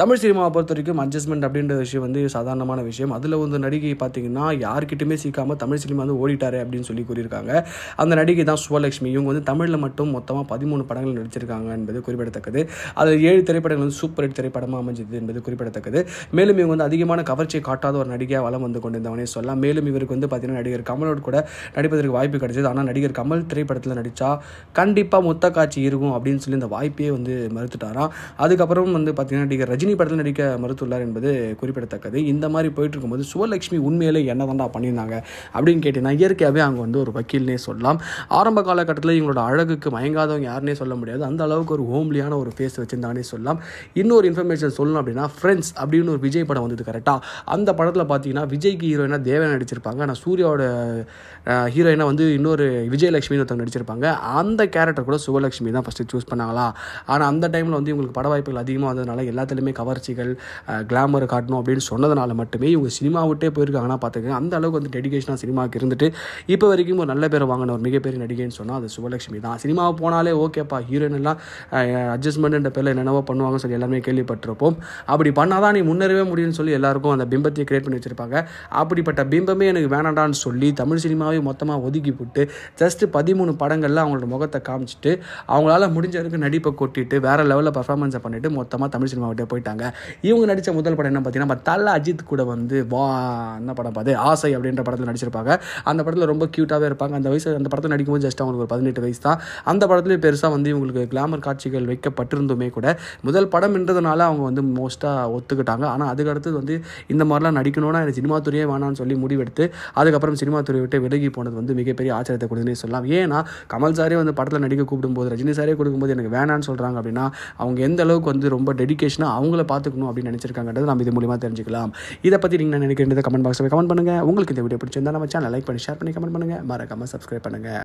தமிழ் சினிமாவை பொறுத்த வரைக்கும் அட்ஜஸ்ட்மெண்ட் அப்படின்ற விஷயம் வந்து சாதாரணமான விஷயம் அதில் வந்து நடிகை பார்த்தீங்கன்னா யார்கிட்டுமே சீக்காமல் தமிழ் சினிமா வந்து ஓடிட்டாரு அப்படின்னு சொல்லி கூறியிருக்காங்க அந்த நடிகை தான் சுவலட்சுமி இவங்க வந்து தமிழில் மட்டும் மொத்தமாக பதிமூணு படங்கள் நடிச்சிருக்காங்க என்பது குறிப்பிடத்தக்கது அதில் ஏழு திரைப்படங்கள் வந்து சூப்பர் ஹிட் திரைப்படமாக அமைஞ்சது என்பது குறிப்பிடத்தக்கது மேலும் இவங்க வந்து அதிகமான கவர்ச்சியை காட்டாத ஒரு நடிகையாக வளம் வந்து கொண்டிருந்தவனே சொல்லலாம் மேலும் இவருக்கு வந்து பார்த்தீங்கன்னா நடிகர் கமலோடு கூட நடிப்பதற்கு வாய்ப்பு கிடைச்சது ஆனால் நடிகர் கமல் திரைப்படத்தில் நடித்தா கண்டிப்பாக மொத்த காட்சி இருக்கும் அப்படின்னு சொல்லி இந்த வாய்ப்பே வந்து மறுத்துட்டாராம் அதுக்கப்புறம் வந்து பார்த்தீங்கன்னா நடிகர் ரஜினி ரஜினி படத்தில் நடிக்க மறுத்துள்ளார் என்பது குறிப்பிடத்தக்கது இந்த மாதிரி போயிட்டு இருக்கும்போது சுவலட்சுமி உண்மையிலே என்ன தாண்டா பண்ணியிருந்தாங்க அப்படின்னு கேட்டீங்கன்னா இயற்கையாகவே அங்கே வந்து ஒரு வக்கீல்னே சொல்லலாம் ஆரம்ப காலகட்டத்தில் இவங்களோட அழகுக்கு மயங்காதவங்க யாருனே சொல்ல முடியாது அந்த அளவுக்கு ஒரு ஹோம்லியான ஒரு ஃபேஸ் வச்சுருந்தானே சொல்லலாம் இன்னொரு இன்ஃபர்மேஷன் சொல்லணும் அப்படின்னா ஃப்ரெண்ட்ஸ் அப்படின்னு ஒரு விஜய் படம் வந்தது கரெக்டாக அந்த படத்தில் பார்த்தீங்கன்னா விஜய்க்கு ஹீரோயினாக தேவன் நடிச்சிருப்பாங்க ஆனால் சூர்யாவோட ஹீரோயினாக வந்து இன்னொரு விஜயலட்சுமின்னு ஒருத்தவங்க நடிச்சிருப்பாங்க அந்த கேரக்டர் கூட சுவலட்சுமி தான் ஃபஸ்ட்டு சூஸ் பண்ணாங்களா ஆனால் அந்த டைமில் வந்து இவங்களுக்கு பட வாய்ப்புகள் அதிகமாக வந்ததுனால எல்லாத்துலேயுமே கவர்ச்சிகள் கிளாமரை காட்டணும் அப்படின்னு சொன்னதுனால மட்டுமே இவங்க சினிமா விட்டே போயிருக்காங்கன்னா பார்த்துக்கங்க அந்த அளவுக்கு வந்து டெடிகேஷனாக சினிமாவுக்கு இருந்துட்டு இப்போ வரைக்கும் ஒரு நல்ல பேர் வாங்கின ஒரு மிகப்பெரிய நடிகைன்னு சொன்னால் அது சுபலட்சுமி தான் சினிமா போனாலே ஓகேப்பா ஹீரோயின் எல்லாம் அட்ஜஸ்ட்மெண்ட்ன்ற பேரில் என்னென்னவோ பண்ணுவாங்கன்னு சொல்லி எல்லாமே கேள்விப்பட்டிருப்போம் அப்படி பண்ணால் தான் நீ முன்னேறவே முடியும்னு சொல்லி எல்லாருக்கும் அந்த பிம்பத்தை கிரியேட் பண்ணி வச்சிருப்பாங்க அப்படிப்பட்ட பிம்பமே எனக்கு வேணாண்டான்னு சொல்லி தமிழ் சினிமாவை மொத்தமாக ஒதுக்கி போட்டு ஜஸ்ட்டு பதிமூணு படங்களில் அவங்களோட முகத்தை காமிச்சிட்டு அவங்களால முடிஞ்ச அளவுக்கு நடிப்பை கொட்டிட்டு வேறு லெவலில் பர்ஃபார்மன்ஸை பண்ணிட்டு மொத்தமாக தமிழ் சினிமாவிட்டே போயிட்டு பண்ணிட்டாங்க இவங்க நடித்த முதல் படம் என்ன பார்த்தீங்கன்னா நம்ம அஜித் கூட வந்து வா என்ன படம் பார்த்து ஆசை அப்படின்ற படத்தில் நடிச்சிருப்பாங்க அந்த படத்தில் ரொம்ப க்யூட்டாகவே இருப்பாங்க அந்த வயசு அந்த படத்தில் நடிக்கும்போது ஜஸ்ட் அவங்களுக்கு ஒரு பதினெட்டு வயசு தான் அந்த படத்துலேயும் பெருசாக வந்து இவங்களுக்கு கிளாமர் காட்சிகள் வைக்கப்பட்டிருந்துமே கூட முதல் படம்ன்றதுனால அவங்க வந்து மோஸ்ட்டாக ஒத்துக்கிட்டாங்க ஆனால் அதுக்கடுத்து வந்து இந்த மாதிரிலாம் நடிக்கணும்னா எனக்கு சினிமா துறையே வேணாம்னு சொல்லி முடிவெடுத்து அதுக்கப்புறம் சினிமா துறையை விட்டு விலகி போனது வந்து மிகப்பெரிய ஆச்சரியத்தை கொடுத்துனே சொல்லலாம் ஏன்னா கமல் சாரே வந்து படத்தில் நடிக்க கூப்பிடும்போது ரஜினி சாரே கொடுக்கும்போது எனக்கு வேணான்னு சொல்கிறாங்க அப்படின்னா அவங்க எந்த அளவுக்கு வந்து ரொம்ப டெடிக்கேஷனாக அவங்க அவங்கள பார்த்துக்கணும் அப்படின்னு நினச்சிருக்காங்கன்றது நம்ம இது மூலியமாக தெரிஞ்சுக்கலாம் இதை பற்றி நீங்கள் நினைக்கிறது கமெண்ட் பாக்ஸில் கமெண்ட் பண்ணுங்கள் உங்களுக்கு இந்த வீடியோ பிடிச்சிருந்தா நம்ம சேனல் லைக் பண்ணி ஷேர் பண்ணி கமெண்ட் பண்ணுங்கள் மறக்காமல் சப்ஸ்கிரைப் பண்ணுங்கள்